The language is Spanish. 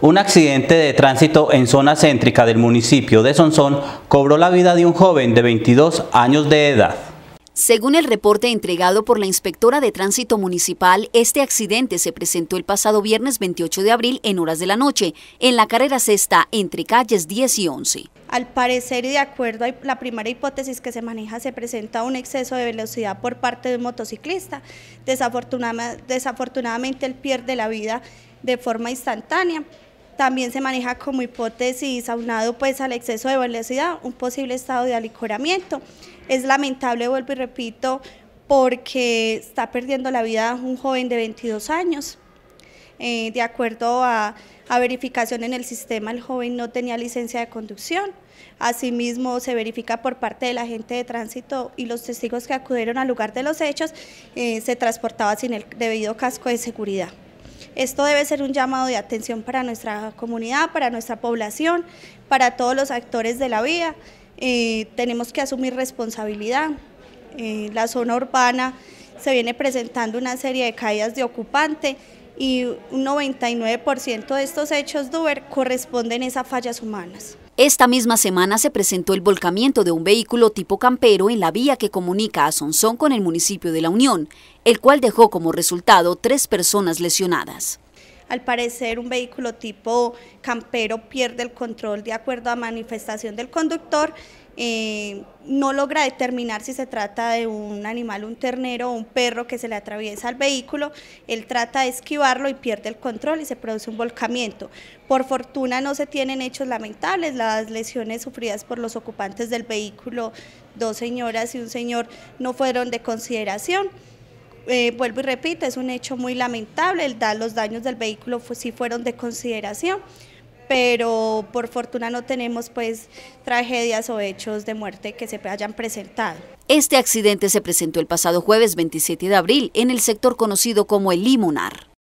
Un accidente de tránsito en zona céntrica del municipio de Sonsón cobró la vida de un joven de 22 años de edad. Según el reporte entregado por la inspectora de tránsito municipal, este accidente se presentó el pasado viernes 28 de abril en horas de la noche, en la carrera sexta entre calles 10 y 11. Al parecer y de acuerdo a la primera hipótesis que se maneja, se presenta un exceso de velocidad por parte de un motociclista. desafortunadamente, él pierde la vida de forma instantánea. También se maneja como hipótesis, aunado pues al exceso de velocidad, un posible estado de alicoramiento. Es lamentable, vuelvo y repito, porque está perdiendo la vida un joven de 22 años. Eh, de acuerdo a, verificación en el sistema, el joven no tenía licencia de conducción. Asimismo, se verifica por parte de la gente de tránsito y los testigos que acudieron al lugar de los hechos, eh, se transportaba sin el debido casco de seguridad. Esto debe ser un llamado de atención para nuestra comunidad, para nuestra población, para todos los actores de la vía. Eh, tenemos que asumir responsabilidad. Eh, la zona urbana se viene presentando una serie de caídas de ocupante y un 99% de estos hechos Duber corresponden a esas fallas humanas. Esta misma semana se presentó el volcamiento de un vehículo tipo campero en la vía que comunica a Sonsón con el municipio de La Unión, el cual dejó como resultado tres personas lesionadas. Al parecer, un vehículo tipo campero pierde el control de acuerdo a manifestación del conductor. Eh, no logra determinar si se trata de un animal, un ternero o un perro que se le atraviesa al vehículo, él trata de esquivarlo y pierde el control y se produce un volcamiento. Por fortuna no se tienen hechos lamentables, las lesiones sufridas por los ocupantes del vehículo, dos señoras y un señor, no fueron de consideración. Eh, vuelvo y repito, es un hecho muy lamentable, el da, los daños del vehículo sí fueron de consideración, pero por fortuna no tenemos pues tragedias o hechos de muerte que se hayan presentado. Este accidente se presentó el pasado jueves 27 de abril en el sector conocido como el Limonar.